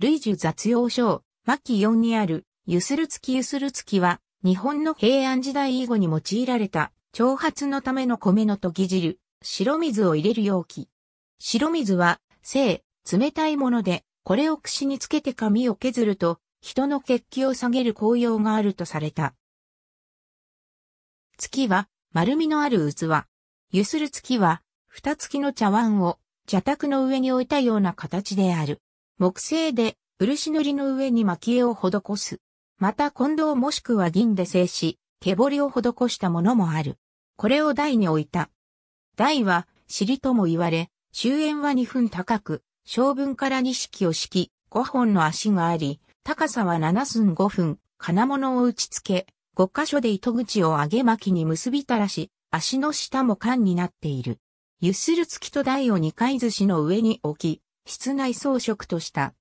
類樹雑用書末期4にある、ゆする月ゆする月は、日本の平安時代以後に用いられた、挑発のための米の研ぎ汁、白水を入れる容器。白水は、性、冷たいもので、これを串につけて髪を削ると、人の血気を下げる効用があるとされた。月は、丸みのある器。ゆする月は、蓋付きの茶碗を、茶卓の上に置いたような形である。木製で漆塗りの上に薪絵を施す。また近藤もしくは銀で製し、毛彫りを施したものもある。これを台に置いた。台は尻とも言われ、終焉は2分高く、小分から2式を敷き、5本の足があり、高さは7寸5分、金物を打ち付け、5箇所で糸口を上げ巻きに結びたらし、足の下も缶になっている。ゆする月と台を2回寿司の上に置き、室内装飾とした。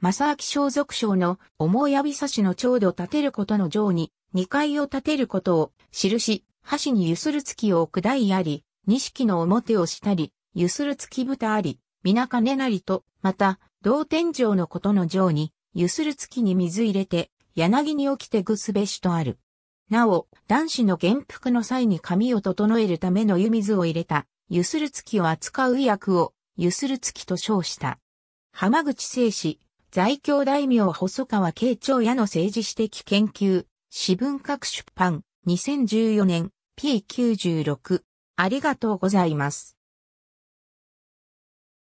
正明装束賞の重い指差しの長度立てることの上に、二階を立てることを、印、箸にゆするつきを砕いあり、錦の表をしたり、ゆするつき蓋あり、皆金なりと、また、同天井のことの上に、ゆするつきに水入れて、柳に起きてぐすべしとある。なお、男子の元服の際に髪を整えるための湯水を入れた、ゆするつきを扱う役を、ゆする月と称した。浜口聖史、在京大名細川慶長屋の政治史的研究、私文学出版、2014年、P96。ありがとうございます。